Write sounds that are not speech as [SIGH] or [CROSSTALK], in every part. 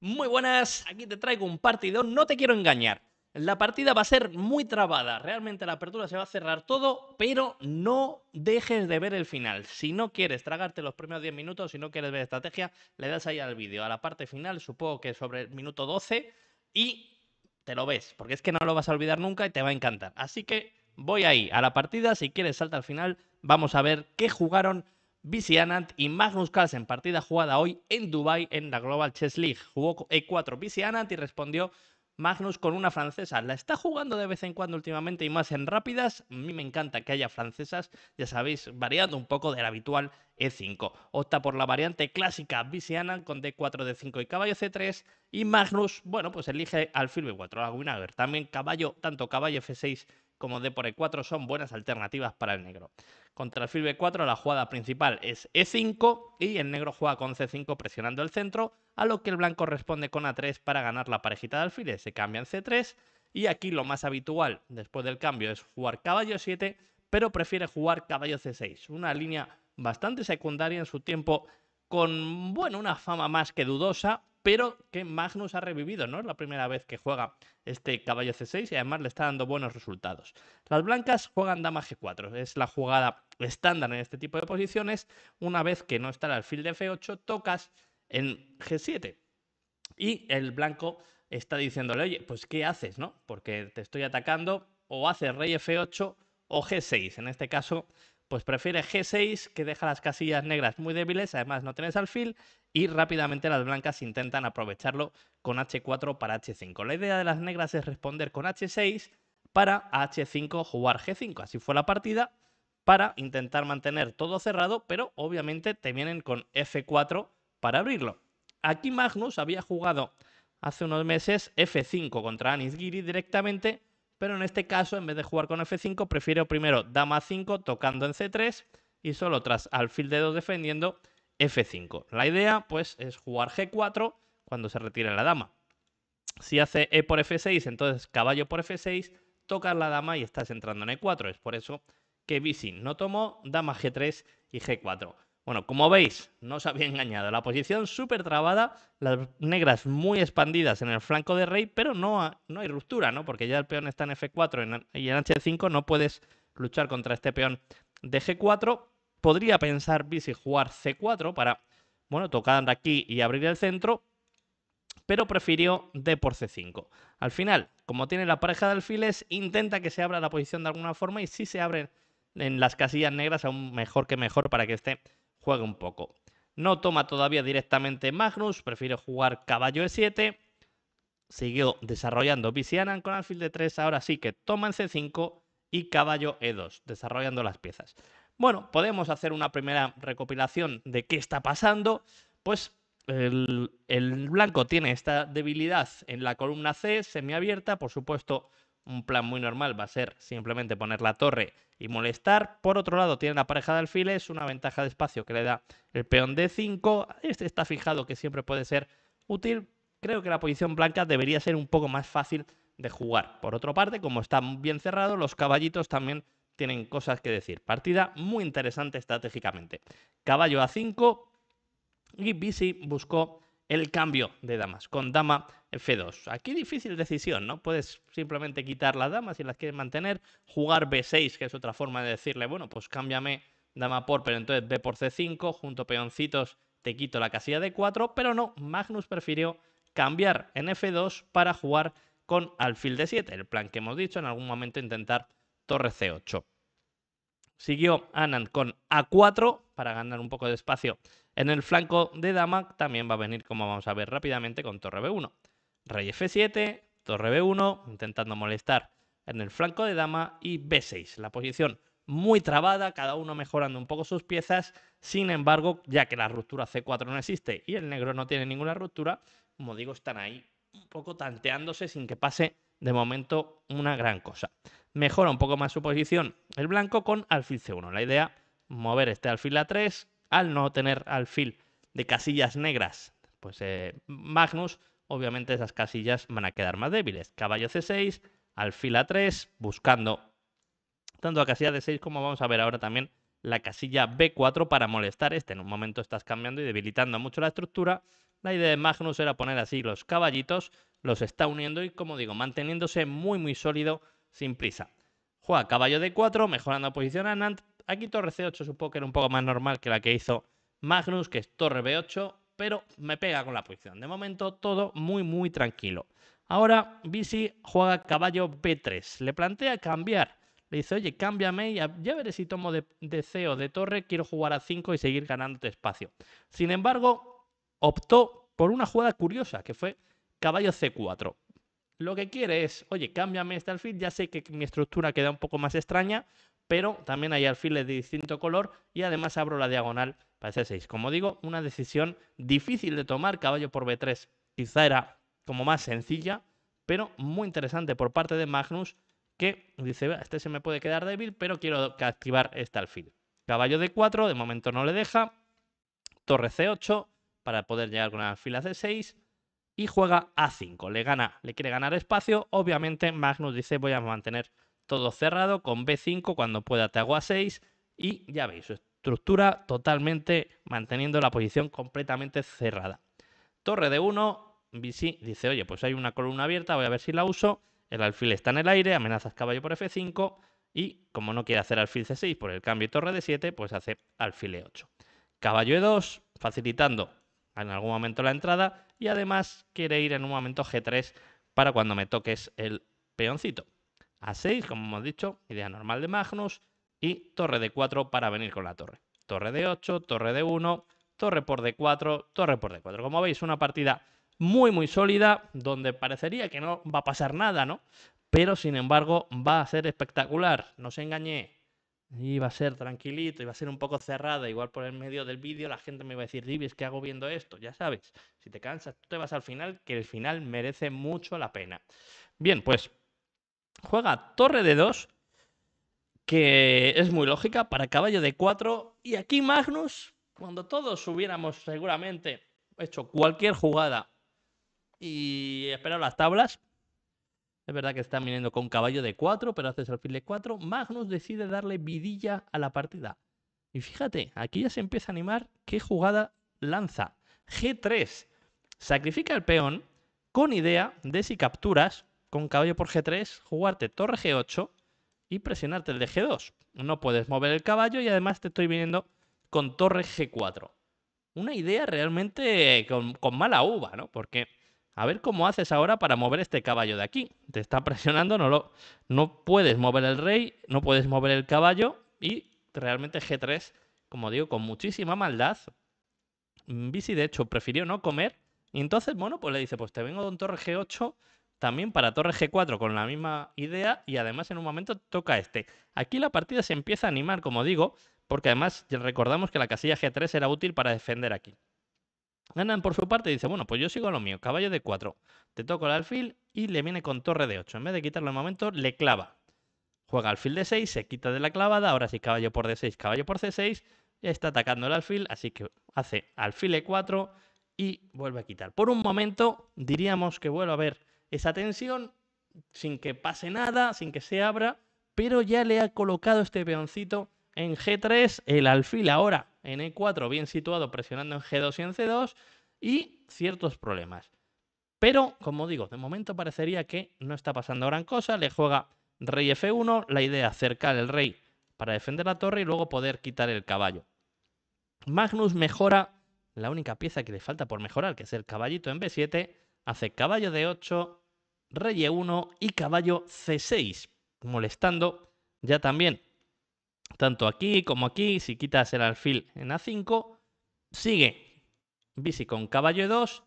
Muy buenas, aquí te traigo un partido, no te quiero engañar. La partida va a ser muy trabada, realmente la apertura se va a cerrar todo, pero no dejes de ver el final. Si no quieres tragarte los primeros 10 minutos, si no quieres ver estrategia, le das ahí al vídeo, a la parte final, supongo que sobre el minuto 12, y te lo ves, porque es que no lo vas a olvidar nunca y te va a encantar. Así que voy ahí, a la partida, si quieres salta al final, vamos a ver qué jugaron Bisi Anand y Magnus Carlsen. Partida jugada hoy en Dubai en la Global Chess League. Jugó E4 Bisi Anand y respondió Magnus con una francesa. La está jugando de vez en cuando últimamente y más en rápidas. A mí me encanta que haya francesas, ya sabéis, variando un poco del habitual E5. Opta por la variante clásica Anand con D4, D5 y caballo C3. Y Magnus, bueno, pues elige alfil B4, la Winager. También caballo, tanto caballo F6 como D por E4 son buenas alternativas para el negro. Contra el fil B4 la jugada principal es E5 y el negro juega con C5 presionando el centro, a lo que el blanco responde con A3 para ganar la parejita de alfiles. Se cambia en C3 y aquí lo más habitual después del cambio es jugar caballo 7, pero prefiere jugar caballo C6, una línea bastante secundaria en su tiempo con, bueno, una fama más que dudosa, pero que Magnus ha revivido, ¿no? Es la primera vez que juega este caballo C6 y además le está dando buenos resultados. Las blancas juegan dama G4, es la jugada estándar en este tipo de posiciones. Una vez que no está el alfil de F8, tocas en G7. Y el blanco está diciéndole, oye, pues ¿qué haces, no? Porque te estoy atacando, o haces rey F8 o G6. En este caso, pues prefiere G6 que deja las casillas negras muy débiles, además no tienes alfil y rápidamente las blancas intentan aprovecharlo con H4 para H5. La idea de las negras es responder con H6 para H5 jugar G5, así fue la partida, para intentar mantener todo cerrado, pero obviamente te vienen con F4 para abrirlo. Aquí Magnus había jugado hace unos meses F5 contra Giri directamente pero en este caso, en vez de jugar con F5, prefiero primero dama 5 tocando en C3 y solo tras alfil de 2 defendiendo F5. La idea, pues, es jugar G4 cuando se retire la dama. Si hace E por F6, entonces caballo por F6, tocas la dama y estás entrando en E4. Es por eso que Visin no tomó dama G3 y G4. Bueno, como veis, no os había [LAUGHS] engañado. La posición súper trabada, las negras muy expandidas en el flanco de rey, pero no, no hay ruptura, ¿no? Porque ya el peón está en F4 y en H5 no puedes luchar contra este peón de G4. Podría pensar Bisi jugar C4 para, bueno, tocar aquí y abrir el centro, pero prefirió D por C5. Al final, como tiene la pareja de alfiles, intenta que se abra la posición de alguna forma y si se abren en las casillas negras aún mejor que mejor para que esté juega un poco. No toma todavía directamente Magnus, prefiere jugar caballo e7. Siguió desarrollando Visianan con alfil de 3, ahora sí que toma en c5 y caballo e2, desarrollando las piezas. Bueno, podemos hacer una primera recopilación de qué está pasando. Pues el, el blanco tiene esta debilidad en la columna C, semiabierta, por supuesto un plan muy normal va a ser simplemente poner la torre y molestar. Por otro lado, tiene la pareja de alfiles, una ventaja de espacio que le da el peón de 5 Este está fijado que siempre puede ser útil. Creo que la posición blanca debería ser un poco más fácil de jugar. Por otra parte, como está bien cerrado, los caballitos también tienen cosas que decir. Partida muy interesante estratégicamente. Caballo a 5 y Bisi buscó el cambio de damas, con dama F2. Aquí difícil decisión, ¿no? Puedes simplemente quitar las damas si las quieres mantener, jugar B6, que es otra forma de decirle, bueno, pues cámbiame dama por, pero entonces B por C5, junto peoncitos, te quito la casilla de 4, pero no, Magnus prefirió cambiar en F2 para jugar con alfil de 7, el plan que hemos dicho, en algún momento intentar torre C8. Siguió Anand con A4 para ganar un poco de espacio en el flanco de dama también va a venir, como vamos a ver rápidamente, con torre b1. Rey f7, torre b1, intentando molestar en el flanco de dama y b6. La posición muy trabada, cada uno mejorando un poco sus piezas. Sin embargo, ya que la ruptura c4 no existe y el negro no tiene ninguna ruptura, como digo, están ahí un poco tanteándose sin que pase de momento una gran cosa. Mejora un poco más su posición el blanco con alfil c1. La idea, mover este alfil a3, al no tener alfil de casillas negras, pues eh, Magnus, obviamente esas casillas van a quedar más débiles. Caballo C6, alfil A3, buscando tanto la casilla D6 como vamos a ver ahora también la casilla B4 para molestar este. En un momento estás cambiando y debilitando mucho la estructura. La idea de Magnus era poner así los caballitos, los está uniendo y como digo, manteniéndose muy muy sólido sin prisa. Juega caballo D4, mejorando posición a Nant Aquí torre C8 supongo que era un poco más normal que la que hizo Magnus, que es torre B8, pero me pega con la posición. De momento todo muy, muy tranquilo. Ahora Bisi juega caballo B3. Le plantea cambiar. Le dice, oye, cámbiame y ya veré si tomo de, de C o de torre. Quiero jugar a 5 y seguir ganándote espacio. Sin embargo, optó por una jugada curiosa, que fue caballo C4. Lo que quiere es, oye, cámbiame este alfil, ya sé que mi estructura queda un poco más extraña, pero también hay alfiles de distinto color y además abro la diagonal para C6. Como digo, una decisión difícil de tomar, caballo por B3 quizá era como más sencilla, pero muy interesante por parte de Magnus que dice, este se me puede quedar débil, pero quiero activar este alfil. Caballo D4, de momento no le deja. Torre C8 para poder llegar con las fila C6 y juega A5. Le gana, le quiere ganar espacio. Obviamente Magnus dice voy a mantener todo cerrado, con B5 cuando pueda te hago A6 y ya veis, su estructura totalmente manteniendo la posición completamente cerrada. Torre de 1, BC dice, oye, pues hay una columna abierta, voy a ver si la uso, el alfil está en el aire, amenazas caballo por F5 y como no quiere hacer alfil C6 por el cambio y torre de 7, pues hace alfil E8. Caballo E2, facilitando en algún momento la entrada y además quiere ir en un momento G3 para cuando me toques el peoncito a 6, como hemos dicho, idea normal de Magnus, y torre de 4 para venir con la torre. Torre de 8, torre de 1, torre por D4, torre por D4. Como veis, una partida muy, muy sólida, donde parecería que no va a pasar nada, ¿no? Pero, sin embargo, va a ser espectacular, no se engañé. Iba a ser tranquilito, iba a ser un poco cerrada, igual por el medio del vídeo la gente me iba a decir, Divis, ¿qué hago viendo esto? Ya sabes, si te cansas, tú te vas al final, que el final merece mucho la pena. Bien, pues juega torre de 2, que es muy lógica, para caballo de 4. Y aquí Magnus, cuando todos hubiéramos seguramente hecho cualquier jugada y esperado las tablas, es verdad que están viniendo con caballo de 4, pero haces alfil de 4. Magnus decide darle vidilla a la partida. Y fíjate, aquí ya se empieza a animar qué jugada lanza. G3. Sacrifica el peón con idea de si capturas con caballo por G3, jugarte torre G8 y presionarte el de G2. No puedes mover el caballo y además te estoy viniendo con torre G4. Una idea realmente con, mala uva, ¿no? Porque a ver cómo haces ahora para mover este caballo de aquí. Te está presionando, no, lo, no puedes mover el rey, no puedes mover el caballo y realmente G3, como digo, con muchísima maldad. Bici de hecho, prefirió no comer. Y entonces, bueno, pues le dice, pues te vengo con torre G8 también para torre G4 con la misma idea y además en un momento toca este. Aquí la partida se empieza a animar, como digo, porque además recordamos que la casilla G3 era útil para defender aquí. Ganan por su parte dice, bueno, pues yo sigo lo mío, caballo de 4. Te toco el alfil y le viene con torre de 8. En vez de quitarlo un momento, le clava. Juega alfil de 6, se quita de la clavada, ahora sí caballo por D6, caballo por C6, ya está atacando el alfil, así que hace alfil E4 y vuelve a quitar. Por un momento diríamos que vuelve a ver esa tensión sin que pase nada, sin que se abra, pero ya le ha colocado este peoncito en G3, el alfil ahora en E4 bien situado presionando en G2 y en C2 y ciertos problemas. Pero, como digo, de momento parecería que no está pasando gran cosa, le juega rey F1, la idea acercar el rey para defender la torre y luego poder quitar el caballo. Magnus mejora la única pieza que le falta por mejorar, que es el caballito en B7, hace caballo de 8, rey e1 y caballo c6, molestando ya también tanto aquí como aquí, si quitas el alfil en a5, sigue bici con caballo e2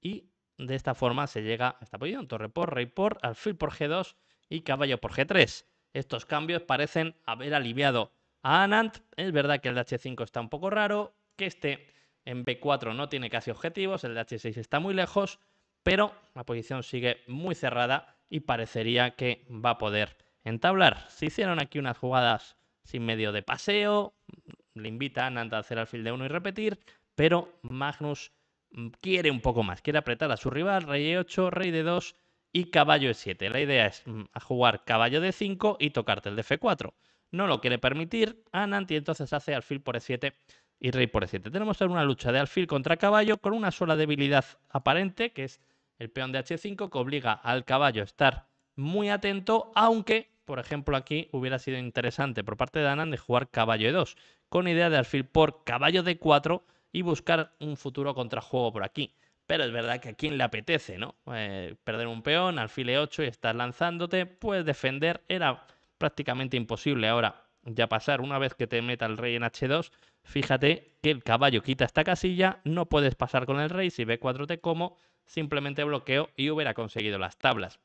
y de esta forma se llega a esta posición, torre por, rey por, alfil por g2 y caballo por g3. Estos cambios parecen haber aliviado a Anand, es verdad que el de h5 está un poco raro, que este en b4 no tiene casi objetivos, el de h6 está muy lejos, pero la posición sigue muy cerrada y parecería que va a poder entablar. Se hicieron aquí unas jugadas sin medio de paseo, le invita a a hacer alfil de uno y repetir, pero Magnus mm, quiere un poco más, quiere apretar a su rival, rey de 8 rey de 2 y caballo de 7 La idea es mm, jugar caballo de 5 y tocarte el de f4. No lo quiere permitir y entonces hace alfil por e7 y rey por e7. Tenemos una lucha de alfil contra caballo con una sola debilidad aparente, que es el peón de h5 que obliga al caballo a estar muy atento, aunque, por ejemplo, aquí hubiera sido interesante por parte de Anand de jugar caballo e2, con idea de alfil por caballo d4 y buscar un futuro contrajuego por aquí. Pero es verdad que a quien le apetece, ¿no? Eh, perder un peón, alfil e8 y estar lanzándote, pues defender era prácticamente imposible. Ahora, ya pasar una vez que te meta el rey en h2, fíjate que el caballo quita esta casilla, no puedes pasar con el rey, si b4 te como, simplemente bloqueo y hubiera conseguido las tablas.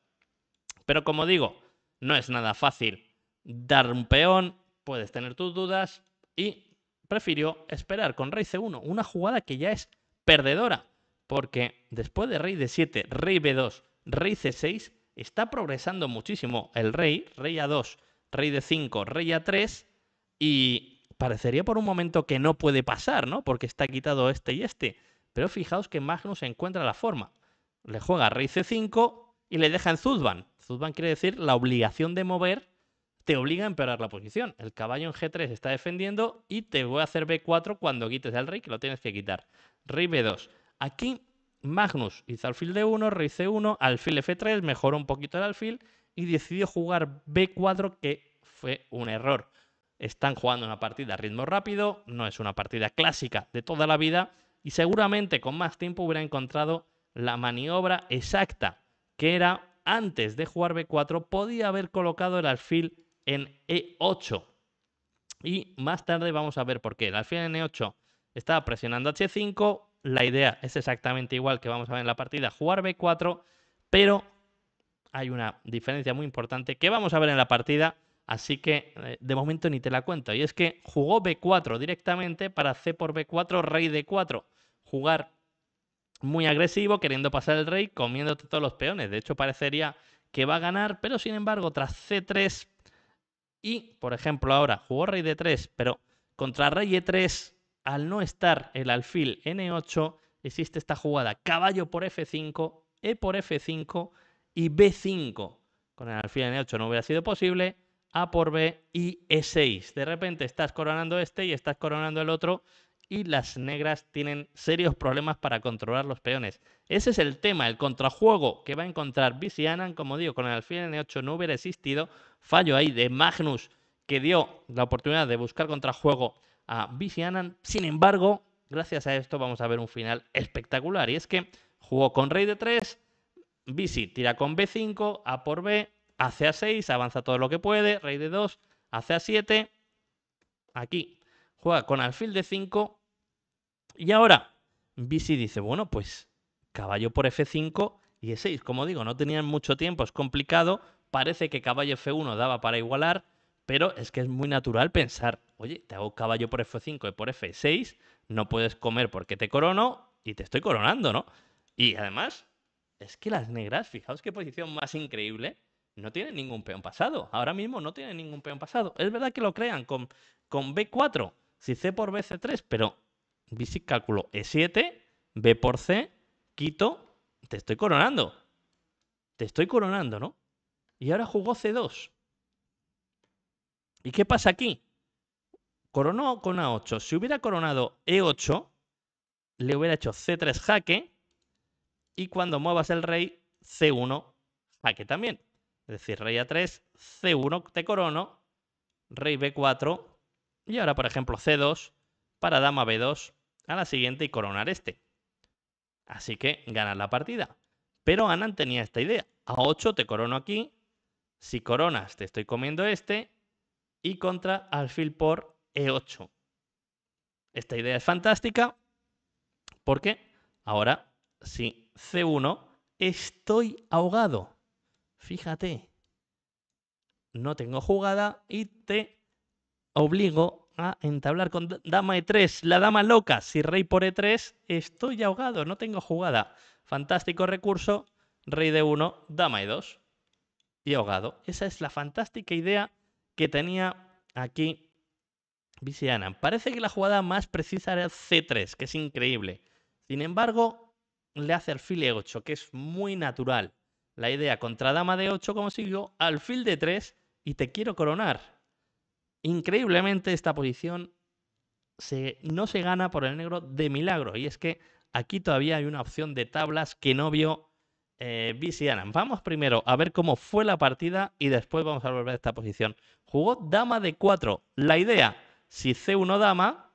Pero como digo, no es nada fácil dar un peón, puedes tener tus dudas y prefirió esperar con rey c1, una jugada que ya es perdedora, porque después de rey d7, rey b2, rey c6, está progresando muchísimo el rey, rey a2, rey d5, rey a3 y parecería por un momento que no puede pasar, ¿no? Porque está quitado este y este. Pero fijaos que Magnus encuentra la forma. Le juega rey c5 y le deja en Zuzban. Zuzban quiere decir la obligación de mover te obliga a empeorar la posición. El caballo en g3 está defendiendo y te voy a hacer b4 cuando quites al rey, que lo tienes que quitar. Rey b2. Aquí Magnus hizo alfil de 1 rey c1, alfil f3, mejoró un poquito el alfil y decidió jugar b4, que fue un error. Están jugando una partida a ritmo rápido, no es una partida clásica de toda la vida, y seguramente con más tiempo hubiera encontrado la maniobra exacta, que era antes de jugar B4 podía haber colocado el alfil en E8. Y más tarde vamos a ver por qué. El alfil en E8 estaba presionando H5, e la idea es exactamente igual que vamos a ver en la partida, jugar B4, pero hay una diferencia muy importante que vamos a ver en la partida, así que eh, de momento ni te la cuento. Y es que jugó B4 directamente para C por B4, rey D4 jugar muy agresivo, queriendo pasar el rey, comiéndote todos los peones. De hecho, parecería que va a ganar, pero sin embargo, tras C3 y, por ejemplo, ahora jugó rey D3, pero contra rey E3, al no estar el alfil N8, existe esta jugada caballo por F5, E por F5 y B5. Con el alfil N8 no hubiera sido posible. A por B y E6. De repente estás coronando este y estás coronando el otro y las negras tienen serios problemas para controlar los peones. Ese es el tema, el contrajuego que va a encontrar Annan. como digo, con el alfil N8 no hubiera existido. Fallo ahí de Magnus, que dio la oportunidad de buscar contrajuego a Annan. Sin embargo, gracias a esto vamos a ver un final espectacular. Y es que jugó con rey de 3, Bici tira con B5, A por B, hace A6, avanza todo lo que puede, rey de 2, hace A7. Aquí juega con alfil de 5 y ahora, Bisi dice, bueno, pues caballo por F5 y E6. Como digo, no tenían mucho tiempo, es complicado. Parece que caballo F1 daba para igualar, pero es que es muy natural pensar, oye, te hago caballo por F5 y por F6, no puedes comer porque te corono y te estoy coronando, ¿no? Y además, es que las negras, fijaos qué posición más increíble, no tienen ningún peón pasado. Ahora mismo no tienen ningún peón pasado. Es verdad que lo crean con, con B4, si C por BC3, pero bisic cálculo E7, B por C, quito, te estoy coronando. Te estoy coronando, ¿no? Y ahora jugó C2. ¿Y qué pasa aquí? Coronó con A8. Si hubiera coronado E8, le hubiera hecho C3 jaque. Y cuando muevas el rey, C1 jaque también. Es decir, rey A3, C1 te corono, rey B4. Y ahora, por ejemplo, C2 para dama B2 a la siguiente y coronar este. Así que ganas la partida. Pero Anand tenía esta idea. A 8 te corono aquí. Si coronas, te estoy comiendo este. Y contra alfil por E8. Esta idea es fantástica porque ahora si C1 estoy ahogado. Fíjate, no tengo jugada y te obligo a entablar con dama e3, la dama loca, si rey por e3, estoy ahogado, no tengo jugada. Fantástico recurso, rey de 1, dama e2 y ahogado. Esa es la fantástica idea que tenía aquí Visiana. Parece que la jugada más precisa era c3, que es increíble. Sin embargo, le hace alfil e8, que es muy natural. La idea contra dama de 8 como al alfil de 3 y te quiero coronar. Increíblemente esta posición no se gana por el negro de milagro. Y es que aquí todavía hay una opción de tablas que no vio eh, Vamos primero a ver cómo fue la partida y después vamos a volver a esta posición. Jugó dama de 4. La idea, si C1 dama,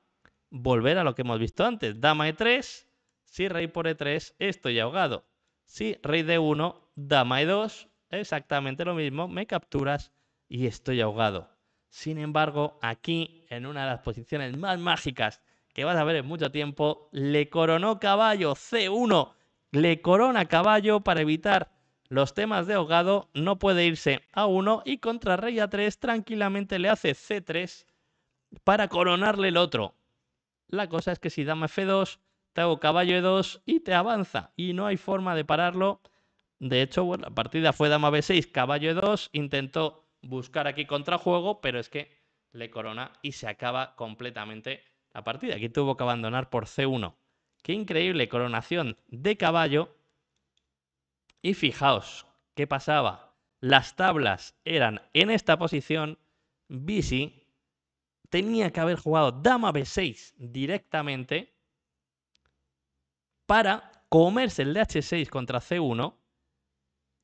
volver a lo que hemos visto antes. Dama E3, si rey por E3, estoy ahogado. Si rey de 1 dama E2, exactamente lo mismo, me capturas y estoy ahogado. Sin embargo, aquí, en una de las posiciones más mágicas que vas a ver en mucho tiempo, le coronó caballo C1, le corona caballo para evitar los temas de ahogado, no puede irse a 1 y contra rey a 3 tranquilamente le hace C3 para coronarle el otro. La cosa es que si dama F2, te hago caballo E2 y te avanza y no hay forma de pararlo. De hecho, bueno, la partida fue dama B6, caballo E2, intentó buscar aquí contrajuego, pero es que le corona y se acaba completamente la partida. Aquí tuvo que abandonar por C1. Qué increíble coronación de caballo. Y fijaos, ¿qué pasaba? Las tablas eran en esta posición. Bisi tenía que haber jugado dama B6 directamente para comerse el de H6 contra C1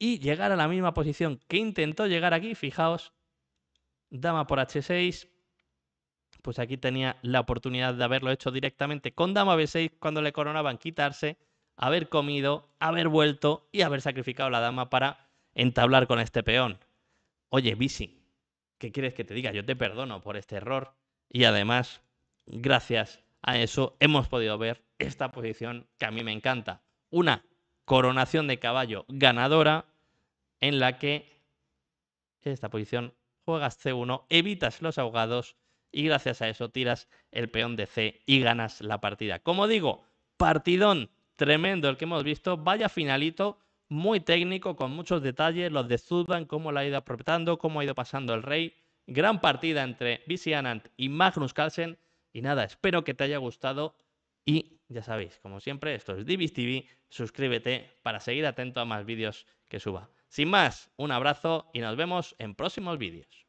y llegar a la misma posición que intentó llegar aquí, fijaos, dama por h6, pues aquí tenía la oportunidad de haberlo hecho directamente con dama b6 cuando le coronaban quitarse, haber comido, haber vuelto y haber sacrificado la dama para entablar con este peón. Oye, Bisi, ¿qué quieres que te diga? Yo te perdono por este error y además, gracias a eso hemos podido ver esta posición que a mí me encanta. Una coronación de caballo ganadora en la que en esta posición juegas C1, evitas los ahogados y gracias a eso tiras el peón de C y ganas la partida. Como digo, partidón tremendo el que hemos visto, vaya finalito, muy técnico, con muchos detalles, los de Zuban, cómo la ha ido aprovechando, cómo ha ido pasando el rey. Gran partida entre BC Anand y Magnus Carlsen. Y nada, espero que te haya gustado y ya sabéis, como siempre, esto es Divis TV, suscríbete para seguir atento a más vídeos que suba. Sin más, un abrazo y nos vemos en próximos vídeos.